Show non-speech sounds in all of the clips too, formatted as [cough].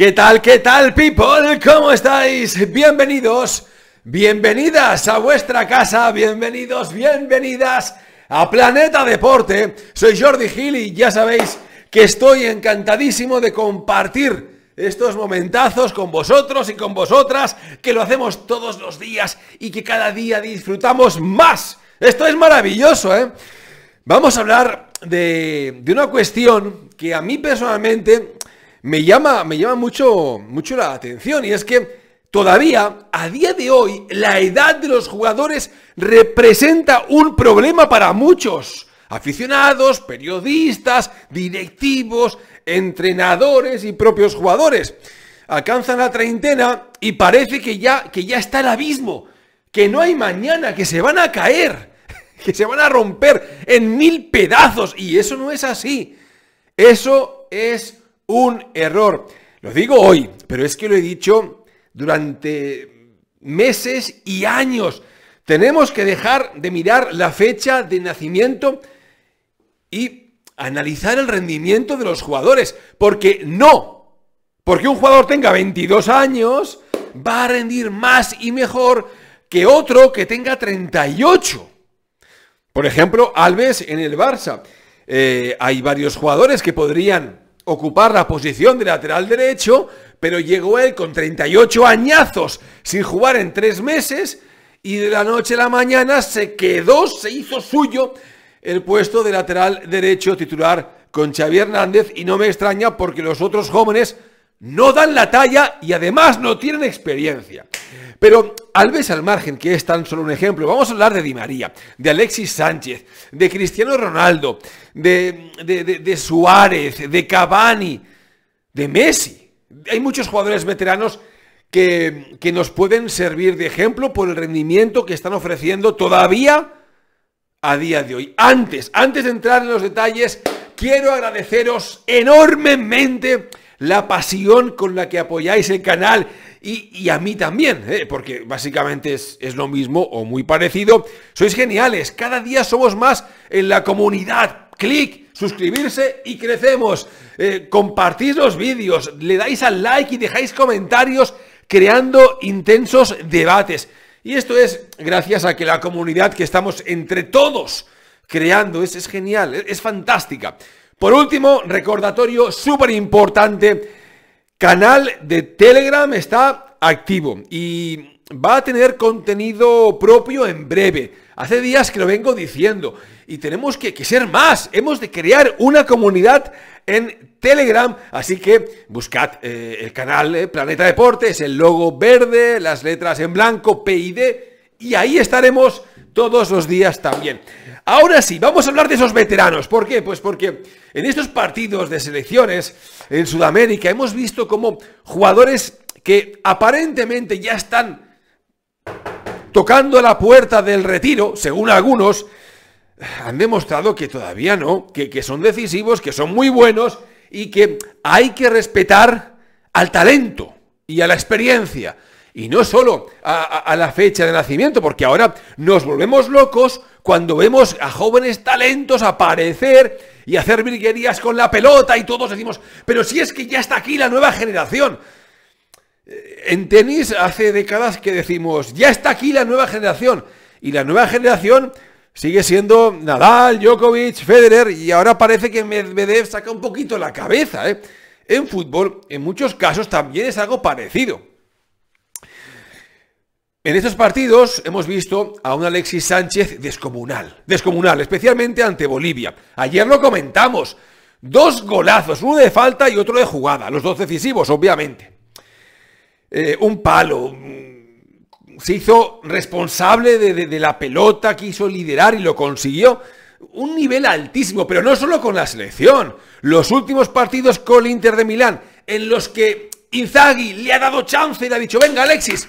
¿Qué tal, qué tal, people? ¿Cómo estáis? Bienvenidos, bienvenidas a vuestra casa, bienvenidos, bienvenidas a Planeta Deporte. Soy Jordi Gil y ya sabéis que estoy encantadísimo de compartir estos momentazos con vosotros y con vosotras, que lo hacemos todos los días y que cada día disfrutamos más. Esto es maravilloso, ¿eh? Vamos a hablar de, de una cuestión que a mí personalmente me llama, me llama mucho, mucho la atención y es que todavía, a día de hoy, la edad de los jugadores representa un problema para muchos. Aficionados, periodistas, directivos, entrenadores y propios jugadores. Alcanzan la treintena y parece que ya, que ya está el abismo, que no hay mañana, que se van a caer, [laughs] que se van a romper en mil pedazos. Y eso no es así. Eso es un error. Lo digo hoy, pero es que lo he dicho durante meses y años. Tenemos que dejar de mirar la fecha de nacimiento y analizar el rendimiento de los jugadores, porque no, porque un jugador tenga 22 años va a rendir más y mejor que otro que tenga 38. Por ejemplo, Alves en el Barça. Eh, hay varios jugadores que podrían ocupar la posición de lateral derecho, pero llegó él con 38 añazos sin jugar en tres meses y de la noche a la mañana se quedó, se hizo suyo el puesto de lateral derecho titular con Xavi Hernández y no me extraña porque los otros jóvenes no dan la talla y además no tienen experiencia. Pero Alves al margen, que es tan solo un ejemplo, vamos a hablar de Di María, de Alexis Sánchez, de Cristiano Ronaldo, de, Suárez, de Cavani, de Messi. Hay muchos jugadores veteranos que, que nos pueden servir de ejemplo por el rendimiento que están ofreciendo todavía a día de hoy. Antes, antes de entrar en los detalles, quiero agradeceros enormemente la pasión con la que apoyáis el canal y, a mí también, ¿eh? porque básicamente es, es lo mismo o muy parecido. Sois geniales, cada día somos más en la comunidad. Clic, suscribirse y crecemos. Eh, compartís los vídeos, le dais al like y dejáis comentarios creando intensos debates. Y esto es gracias a que la comunidad que estamos entre todos creando es, es genial, es fantástica. Por último, recordatorio súper importante, canal de Telegram está activo y va a tener contenido propio en breve. Hace días que lo vengo diciendo y tenemos que, ser más. Hemos de crear una comunidad en Telegram. Así que buscad eh, el canal Planeta Deportes, el logo verde, las letras en blanco, PID, y ahí estaremos todos los días también. Ahora sí, vamos a hablar de esos veteranos. ¿Por qué? Pues porque en estos partidos de selecciones en Sudamérica hemos visto como jugadores que aparentemente ya están tocando la puerta del retiro, según algunos, han demostrado que todavía no, que, que son decisivos, que son muy buenos y que hay que respetar al talento y a la experiencia. Y no solo a, la fecha de nacimiento, porque ahora nos volvemos locos cuando vemos a jóvenes talentos aparecer y hacer virguerías con la pelota y todos decimos, pero si es que ya está aquí la nueva generación. Eh, en tenis hace décadas que decimos, ya está aquí la nueva generación. Y la nueva generación sigue siendo Nadal, Djokovic, Federer y ahora parece que Medvedev saca un poquito la cabeza. ¿eh? En fútbol, en muchos casos, también es algo parecido. En estos partidos hemos visto a un Alexis Sánchez descomunal, descomunal, especialmente ante Bolivia. Ayer lo comentamos, dos golazos, uno de falta y otro de jugada, los dos decisivos, obviamente. Eh, un palo, mm, se hizo responsable de, la pelota, quiso liderar y lo consiguió. Un nivel altísimo, pero no solo con la selección. Los últimos partidos con el Inter de Milán, en los que Inzaghi le ha dado chance y le ha dicho, venga Alexis,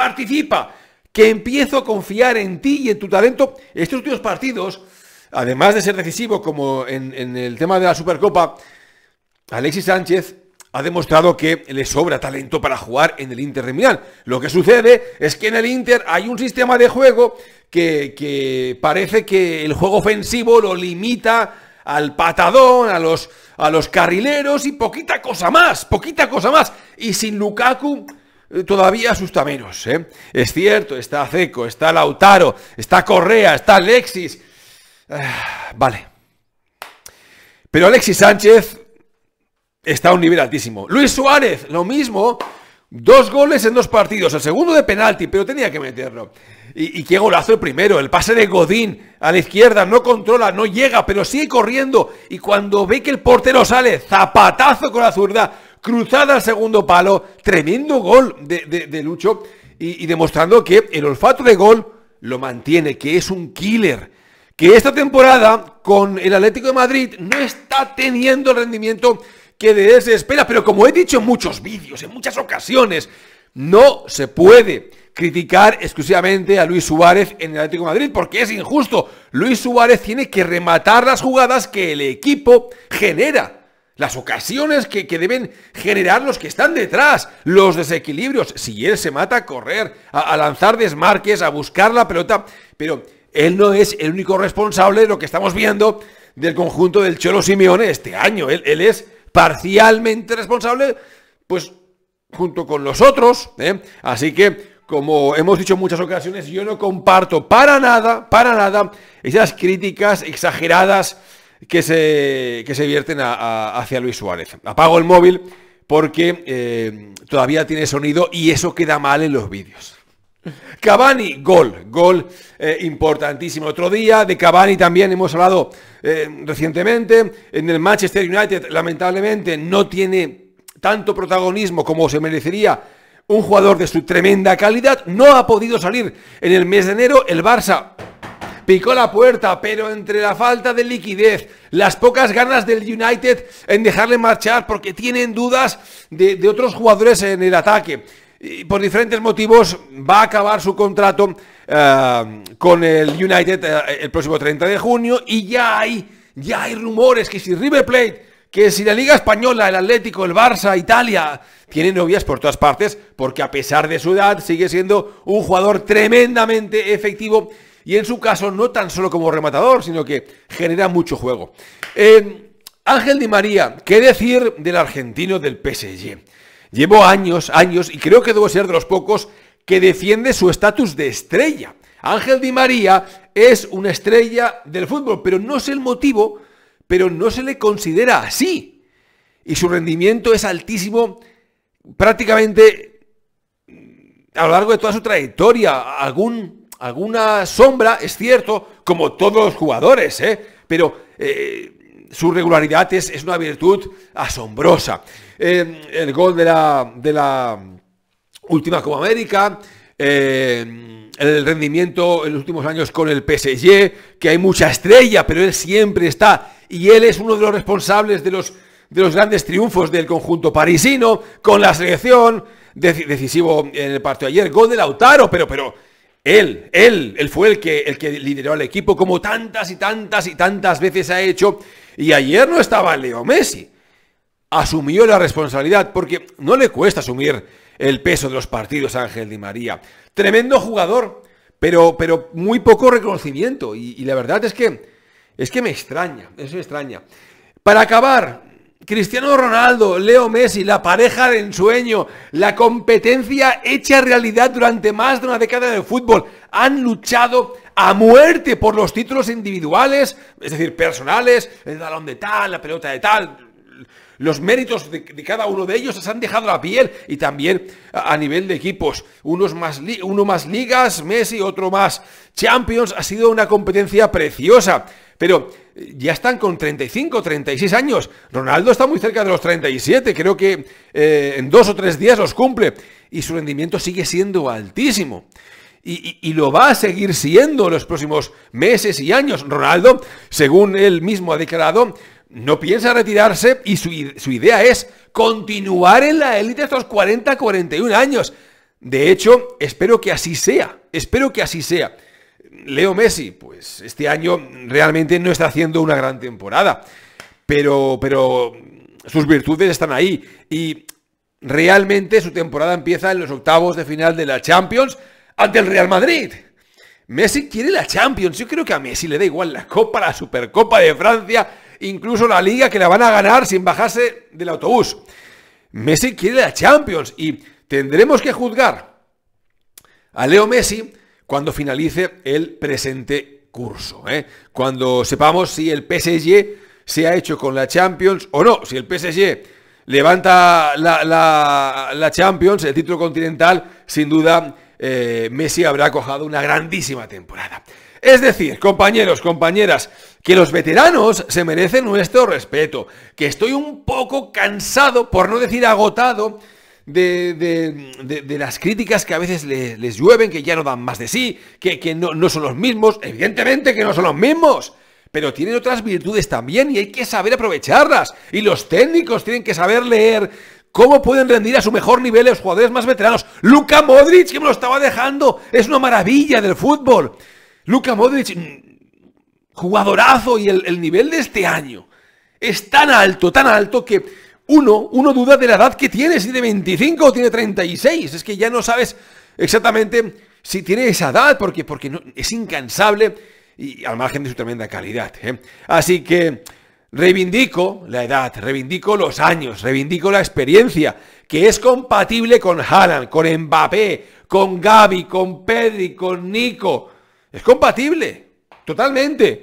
participa, que empiezo a confiar en ti y en tu talento. Estos últimos partidos, además de ser decisivo, como en, el tema de la Supercopa, Alexis Sánchez ha demostrado que le sobra talento para jugar en el Inter de Milán. Lo que sucede es que en el Inter hay un sistema de juego que, parece que el juego ofensivo lo limita al patadón, a los, a los carrileros y poquita cosa más, poquita cosa más. Y sin Lukaku eh, todavía asusta menos. ¿eh? Es cierto, está Aceco, está Lautaro, está Correa, está Alexis. Ah, vale. Pero Alexis Sánchez está a un nivel altísimo. Luis Suárez, lo mismo. Dos goles en dos partidos. El segundo de penalti, pero tenía que meterlo. Y, y, qué golazo el primero. El pase de Godín a la izquierda. No controla, no llega, pero sigue corriendo. Y cuando ve que el portero sale, zapatazo con la zurda cruzada al segundo palo, tremendo gol de, Lucho y, y demostrando que el olfato de gol lo mantiene, que es un killer, que esta temporada con el Atlético de Madrid no está teniendo el rendimiento que de él se espera, pero como he dicho en muchos vídeos, en muchas ocasiones, no se puede criticar exclusivamente a Luis Suárez en el Atlético de Madrid, porque es injusto. Luis Suárez tiene que rematar las jugadas que el equipo genera las ocasiones que, deben generar los que están detrás, los desequilibrios. Si él se mata a correr, a, lanzar desmarques, a buscar la pelota, pero él no es el único responsable de lo que estamos viendo del conjunto del Cholo Simeone este año. Él, es parcialmente responsable, pues junto con los otros. ¿eh? Así que, como hemos dicho en muchas ocasiones, yo no comparto para nada, para nada, esas críticas exageradas que se, que se vierten hacia Luis Suárez. Apago el móvil porque eh, todavía tiene sonido y eso queda mal en los vídeos. Cavani, gol, gol eh, importantísimo. Otro día de Cavani también hemos hablado eh, recientemente. En el Manchester United, lamentablemente, no tiene tanto protagonismo como se merecería un jugador de su tremenda calidad. No ha podido salir en el mes de enero. El Barça picó la puerta, pero entre la falta de liquidez, las pocas ganas del United en dejarle marchar porque tienen dudas de, otros jugadores en el ataque. Y por diferentes motivos va a acabar su contrato eh, con el United eh, el próximo 30 de junio y ya hay, ya hay rumores que si River Plate que si la Liga Española, el Atlético, el Barça, Italia, tienen novias por todas partes, porque a pesar de su edad sigue siendo un jugador tremendamente efectivo y en su caso no tan solo como rematador, sino que genera mucho juego. Ángel Di María, ¿qué decir del argentino del PSG? Llevo años, años, y creo que debo ser de los pocos que defiende su estatus de estrella. Ángel Di María es una estrella del fútbol, pero no es el motivo, pero no se le considera así. Y su rendimiento es altísimo prácticamente mm, a lo largo de toda su trayectoria. Algún alguna sombra, es cierto, como todos los jugadores, ¿eh? pero eh, su regularidad es, una virtud asombrosa. Eh, el gol de la, de la última Copa América, el rendimiento en los últimos años con el PSG, que hay mucha estrella, pero él siempre está, y él es uno de los responsables de los de los grandes triunfos del conjunto parisino con la selección, decisivo en el partido de ayer, gol de Lautaro, pero, pero él, él, él fue el que, el que lideró al equipo como tantas y tantas y tantas veces ha hecho. Y ayer no estaba Leo Messi. Asumió la responsabilidad porque no le cuesta asumir el peso de los partidos Ángel Di María. Tremendo jugador, pero, pero muy poco reconocimiento. Y, la verdad es que, es que me extraña, eso me extraña. Para acabar, Cristiano Ronaldo, Leo Messi, la pareja de ensueño, la competencia hecha realidad durante más de una década de fútbol, han luchado a muerte por los títulos individuales, es decir, personales, el balón de tal, la pelota de tal, los méritos de, cada uno de ellos se han dejado la piel y también a, nivel de equipos. Unos más uno más ligas, Messi, otro más Champions. Ha sido una competencia preciosa pero eh, ya están con 35, 36 años. Ronaldo está muy cerca de los 37, creo que eh, en dos o tres días los cumple y su rendimiento sigue siendo altísimo. Y, lo va a seguir siendo en los próximos meses y años. Ronaldo, según él mismo ha declarado, no piensa retirarse y su, su idea es continuar en la élite estos 40, 41 años. De hecho, espero que así sea. Espero que así sea. Leo Messi, pues este año realmente no está haciendo una gran temporada, pero, pero sus virtudes están ahí y realmente su temporada empieza en los octavos de final de la Champions ante el Real Madrid. Messi quiere la Champions, yo creo que a Messi le da igual la Copa, la Supercopa de Francia, incluso la Liga que la van a ganar sin bajarse del autobús. Messi quiere la Champions y tendremos que juzgar a Leo Messi cuando finalice el presente curso. ¿eh? Cuando sepamos si el PSG se ha hecho con la Champions o no, si el PSG levanta la, Champions, el título continental, sin duda eh, Messi habrá cojado una grandísima temporada. Es decir, compañeros, compañeras, que los veteranos se merecen nuestro respeto, que estoy un poco cansado, por no decir agotado, de, de, de, las críticas que a veces les, llueven, que ya no dan más de sí, que, no, son los mismos, evidentemente que no son los mismos, pero tienen otras virtudes también y hay que saber aprovecharlas. Y los técnicos tienen que saber leer ¿Cómo pueden rendir a su mejor nivel los jugadores más veteranos? Luka Modric, que me lo estaba dejando, es una maravilla del fútbol. Luka Modric, mm, jugadorazo y el, el nivel de este año es tan alto, tan alto que uno, duda de la edad que tiene, si de 25 o tiene 36. Es que ya no sabes exactamente si tiene esa edad, porque, porque es incansable y al margen de su tremenda calidad. ¿eh? Así que reivindico la edad, reivindico los años, reivindico la experiencia, que es compatible con Haaland, con Mbappé, con Gaby, con Pedri, con Nico. Es compatible, totalmente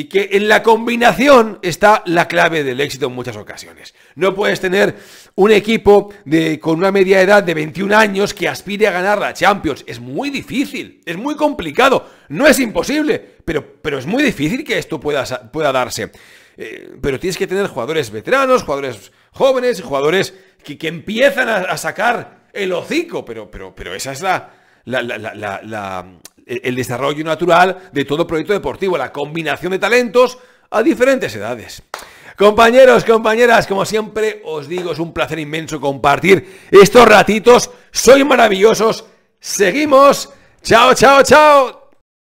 y que en la combinación está la clave del éxito en muchas ocasiones. No puedes tener un equipo de, con una media edad de 21 años que aspire a ganar la Champions. Es muy difícil, es muy complicado, no es imposible, pero, pero es muy difícil que esto pueda, pueda darse. Eh, pero tienes que tener jugadores veteranos, jugadores jóvenes, jugadores que, empiezan a, sacar el hocico, pero, pero, pero esa es la, el desarrollo natural de todo proyecto deportivo, la combinación de talentos a diferentes edades. Compañeros, compañeras, como siempre os digo, es un placer inmenso compartir estos ratitos. Soy maravillosos. Seguimos. Chao, chao, chao.